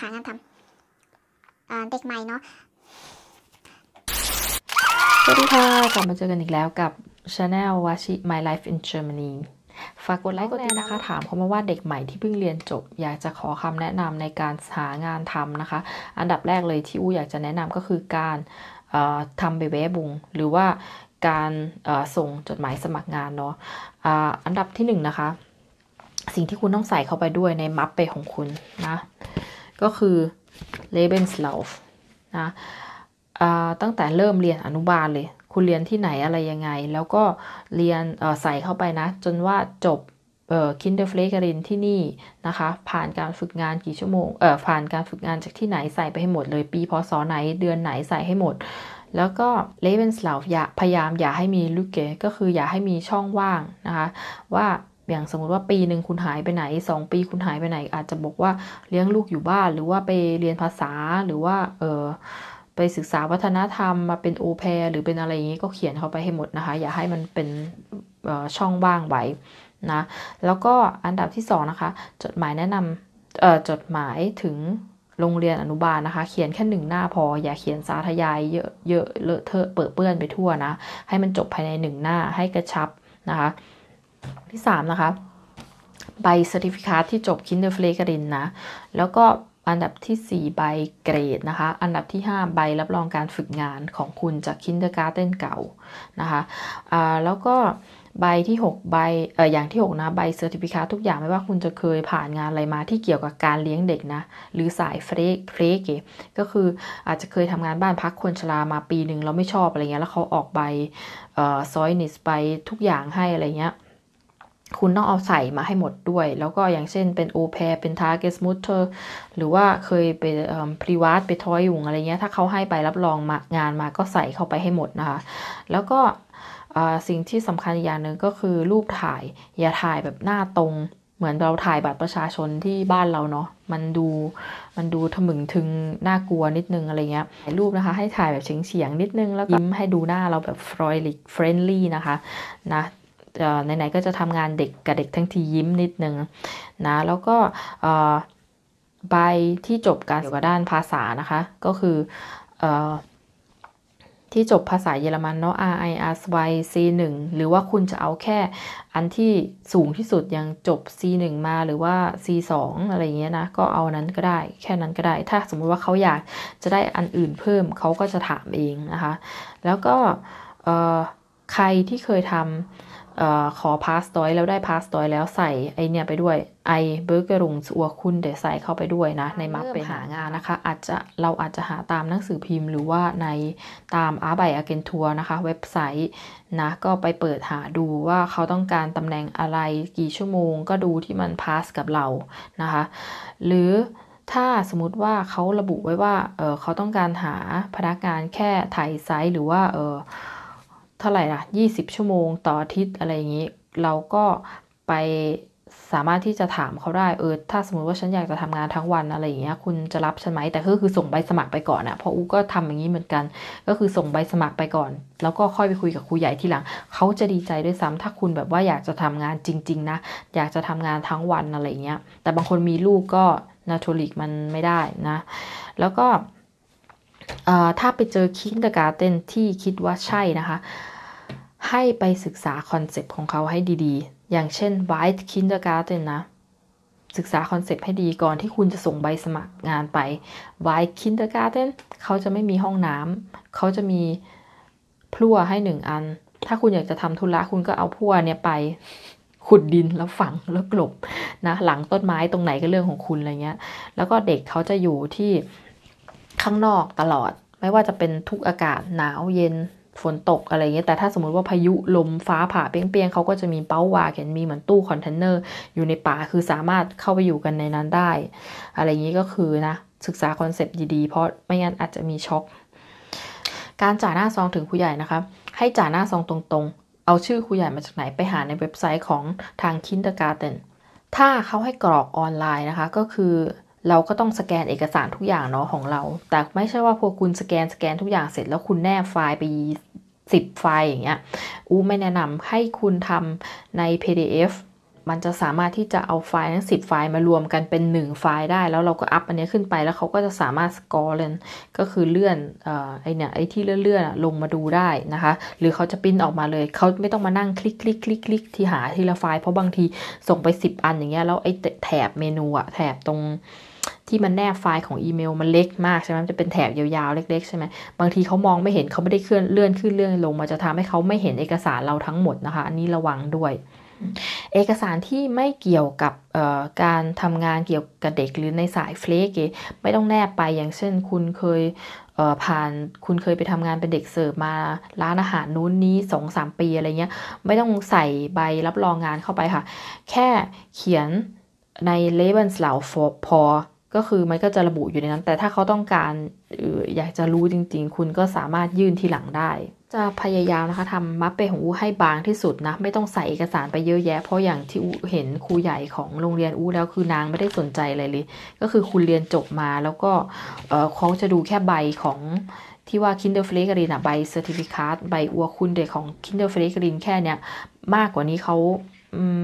หางานทำเด็กใหม่เนาะสวัสดีค่ะกลับมาเจอกันอีกแล้วกับ Channel Washi My Life in Germany ฝากกดไลค์กดแชร์นะคะ ถามเขามาว่าเด็กใหม่ที่เพิ่งเรียนจบ อยากจะขอคำแนะนำในการหางานทำนะคะ อันดับแรกเลยที่อูอยากจะแนะนำก็คือการทำเบเวบุง หรือว่าการส่งจดหมายสมัครงานเนาะอันดับที่1นนะคะ สิ่งที่คุณต้องใส่เข้าไปด้วยในมัพเปของคุณนะก็คือเลเบนสลาฟ f นะตั้งแต่เริ่มเรียนอนุบาลเลย คุณเรียนที่ไหนอะไรยังไง แล้วก็เรียนใส่เข้าไปนะจนว่าจบคินเดอร์เฟลกรินที่นี่นะคะผ่านการฝึกงานกี่ชั่วโมงเออผ่านการฝึกงานจากที่ไหนใส่ไปให้หมดเลยปีพศไหนเดือนไหนใส่ให้หมด แล้วก็เลเวนสลาวพยายามอย่าให้มีลูกเกก็คืออย่าให้มีช่องว่างนะคะว่าอย่างสมมติว่าปีหนึ่งคุณหายไปไหน2ปีคุณหายไปไหน อาจจะบอกว่าเลี้ยงลูกอยู่บ้านหรือว่าไปเรียนภาษาหรือว่า เออไปศึกษาวัฒนธรรมมาเป็นโอเพหรือเป็นอะไรอย่างนี้ก็เขียนเข้าไปให้หมดนะคะ อย่าให้มันเป็นช่องว่างไว้ นะ แล้วก็อันดับที่2นะคะ จดหมายแนะนำเออจดหมายถึงโรงเรียนอนุบาลนะคะ เขียนแค่หนึ่งหน้าพออย่าเขียนสาธยายเยอะเยอะเลอะเทอะเปื้อนไปทั่วนะ ให้มันจบภายในหนึ่งหน้าให้กระชับนะคะที่3นะคะใบเซอร์ติฟิคาที่จบคินเดอร์เฟลกรินนะแล้วก็อันดับที่ 4 ใบเกรดนะคะอันดับที่5ใบรับรองการฝึกงานของคุณจากคินเดอร์การ์เต้นเก่านะคะอ่าแล้วก็ใบที่ 6 ใบเอ่ออย่างที่6นะใบเซอร์ติฟิคาทุกอย่าง ไม่ว่าคุณจะเคยผ่านงานอะไรมาที่เกี่ยวกับการเลี้ยงเด็กนะหรือสายเฟรกเฟรกก็คืออาจจะเคยทำงานบ้านพักคนชรามาปีหนึ่งแล้วไม่ชอบอะไรเงี้ยแล้วเขาออกใบเอ่อซอยนิสใบทุกอย่างให้อะไรเงี้ยคุณต้องเอาใส่มาให้หมดด้วย แล้วก็อย่างเช่นเป็นโอแพรเป็นทาร์เกสมูทเธอร์หรือว่าเคยไปพรีวาสไปทอยยุงอะไรเงี้ย ถ้าเขาให้ไปรับรองมางานมาก็ใส่เข้าไปให้หมดนะคะ แล้วก็สิ่งที่สำคัญอย่างหนึ่งก็คือรูปถ่ายอย่าถ่ายแบบหน้าตรงเหมือนเราถ่ายบัตรประชาชนที่บ้านเราเนาะมันดูมันดูทะมึงถึงน่ากลัวนิดนึงอะไรเงี้ยถ่ายรูปนะคะให้ถ่ายแบบเฉียงๆนิดนึง แล้วยิ้มให้ดูหน้าเราแบบฟรอยลิกเฟรนลี่นะคะนะไหนๆ ก็จะทำงานเด็กกับเด็กทั้งทียิ้มนิดนึงนะ แล้วก็ใบที่จบการเกี่ยวกับด้านภาษานะคะ ก็คือ ที่จบภาษาเยอรมันเนาะ RIR y C1 หรือว่าคุณจะเอาแค่ อันที่สูงที่สุดยังจบ C1 มาหรือว่า C2 อะไรเงี้ยนะก็เอานั้นก็ได้ แค่นั้นก็ได้ ถ้าสมมุติว่าเขาอยากจะได้อันอื่นเพิ่มเขาก็จะถามเองนะคะ แล้วก็ใครที่เคยทำอ ขอพาสตอยแล้วได้พาสตอยแล้วใส่ไอเนี่ยไปด้วยไอเบอร์เกอรุงสัวคุณ เดี๋ยวใส่เข้าไปด้วยนะ ในมัฟเป็นหางานนะคะ อาจจะเราอาจจะหาตามหนังสือพิมพ์ หรือว่าในตามอาร์ยอาเกนทัวร์นะคะ เว็บไซต์นะ ก็ไปเปิดหาดูว่าเขาต้องการตำแหน่งอะไรกี่ชั่วโมง ก็ดูที่มันพาสกับเรานะคะ หรือถ้าสมมติว่าเขาระบุไว้ว่าเเขาต้องการหาพนักงานแค่ไทยไซส์หรือว่า เออเท่าไหร่ล่ะ20 ชั่วโมงต่ออาทิตย์อะไรอย่างนี้ เราก็ไปสามารถที่จะถามเขาได้ เออ ถ้าสมมติว่าฉันอยากจะทำงานทั้งวันอะไรอย่างเงี้ย คุณจะรับฉันไหมแต่ก็คือส่งใบสมัครไปก่อนอะเพราะอูก็ทำอย่างนี้เหมือนกัน ก็คือส่งใบสมัครไปก่อน แล้วก็ค่อยไปคุยกับครูใหญ่ทีหลังเขาจะดีใจด้วยซ้ำถ้าคุณแบบว่าอยากจะทำงานจริงๆนะ อยากจะทำงานทั้งวันอะไรอย่างเงี้ย แต่บางคนมีลูกก็นาททลิกมันไม่ได้นะ แล้วก็ถ้าไปเจอคินเดอะการ์เ้นที่คิดว่าใช่นะคะ ให้ไปศึกษาคอนเซปต์ของเขาให้ดีๆ อย่างเช่น White Kindergarten นะศึกษาคอนเซปต์ให้ดีก่อนที่คุณจะส่งใบสมัครงานไป White Kindergarten เขาจะไม่มีห้องน้ำเขาจะมีพลั่วให้หนึ่งอัน ถ้าคุณอยากจะทำธุระคุณก็เอาพลั่วเนี่ยไปขุดดินแล้วฝัง แล้วกลบนะ หลังต้นไม้ตรงไหนก็เรื่องของคุณอะไรเงี้ย แล้วก็เด็กเขาจะอยู่ที่ข้างนอกตลอดไม่ว่าจะเป็นทุกอากาศหนาวเย็นฝนตกอะไรเงี้ยแต่ถ้าสมมติว่าพายุลมฟ้า ผ่าเปี้ยงๆเขาก็จะมีเป้าวาเห็นมีเหมือนตู้ คอนเทนเนอร์ อยู่ในป่าคือสามารถเข้าไปอยู่กันในนั้นได้ อะไรเงี้ก็คือนะ ศึกษาคอนเซปต์ดีๆเพราะไม่งั้นอาจจะมีช็อกการจ่าหน้าซองถึงครูใหญ่นะคะให้จ่าหน้าซองตรงๆ เอาชื่อครูใหญ่มาจากไหนไปหาในเว็บไซต์ของทางคินเดการ์เดนถ้าเขาให้กรอกออนไลน์นะคะก็คือเราก็ต้องสแกนเอกสารทุกอย่างเนาะของเรา แต่ไม่ใช่ว่าพอคุณสแกนสแกนทุกอย่างเสร็จแล้วคุณแนบไฟล์ไปสิบไฟล์อย่างเงี้ย อู้ไม่แนะนำให้คุณทำใน PDF มันจะสามารถที่จะเอาไฟล์ทั้งสิบไฟล์มารวมกันเป็น1ไฟล์ได้ แล้วเราก็อัพอันนี้ขึ้นไปแล้วเขาก็จะสามารถสกอร์เลนก็คือเลื่อนอไอเนี่ยไอที่เลื่อนๆลงมาดูได้นะคะ หรือเขาจะปิ้นออกมาเลย เขาไม่ต้องมานั่งคลิกคลิกคลิกคลิกที่หาทีละไฟล์ เพราะบางทีส่งไป 10อันอย่างเงี้ยแล้วไอแถบเมนูอะแถบตรงที่มันแนบไฟล์ของอีเมลมันเล็กมากใช่ไหมจะเป็นแถบยาวๆ เล็กๆใช่ไหมบางทีเขามองไม่เห็นเขาไม่ได้เคลื่อนเลื่อนขึ้น เลื่อนลงมันจะทำให้เขาไม่เห็นเอกสารเราทั้งหมดนะคะ อันนี้ระวังด้วย เอกสารที่ไม่เกี่ยวกับการทำงานเกี่ยวกับเด็ก หรือในสายเฟลกไม่ต้องแนบไปอย่างเช่นคุณเคยผ่านคุณเคยไปทำงานเป็นเด็กเสิร์ฟมาร้านอาหารนู้นนี้สองสามปีอะไรเงี้ย ไม่ต้องใส่ใบรับรองงานเข้าไปค่ะ แค่เขียนใน Lebenslauf พอก็คือมันก็จะระบุอยู่ในนั้น แต่ถ้าเขาต้องการอยากจะรู้จริง ๆ คุณก็สามารถยื่นทีหลังได้ จะพยายามนะคะทำมัปเปของอูให้บางที่สุดนะ ไม่ต้องใส่เอกสารไปเยอะแยะ เพราะอย่างที่อูเห็นครูใหญ่ของโรงเรียนอูแล้วคือนางไม่ได้สนใจอะไรเลย ก็คือคุณเรียนจบมาแล้วก็เขาจะดูแค่ใบของที่ว่า k i n d e r ์ r ฟ g e ริ n อะใบ certificate ใบอัวคุณเด็กของ k i n d e r ์ r ฟ g e ริ n แค่เนี้ยมากกว่านี้เขา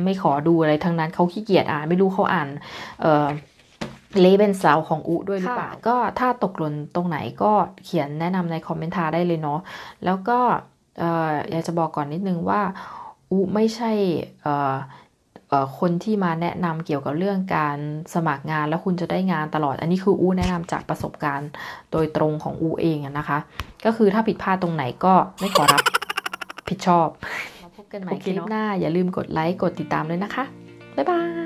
ไม่ขอดูอะไรทั้งนั้นเขาขี้เกียจอ่านไม่รู้เขาอ่านเลเป็นสาวของอุด้วยหรือเปล่าก็ถ้าตกหล่นตรงไหนก็เขียนแนะนำในคอมเมนต์าได้เลยเนาะแล้วก็อยากจะบอกก่อนนิดนึงว่าอุไม่ใช่คนที่มาแนะนำเกี่ยวกับเรื่องการสมัครงานแล้วคุณจะได้งานตลอด อันนี้คืออูแนะนำจากประสบการณ์โดยตรงของ อู เองนะคะ ก็คือถ้าผิดพลาดตรงไหนก็ไม่ขอรับผิดชอบมาพบกันใหม่คลิปหน้า อย่าลืมกดไลค์กดติดตามเลยนะคะบ๊ายบาย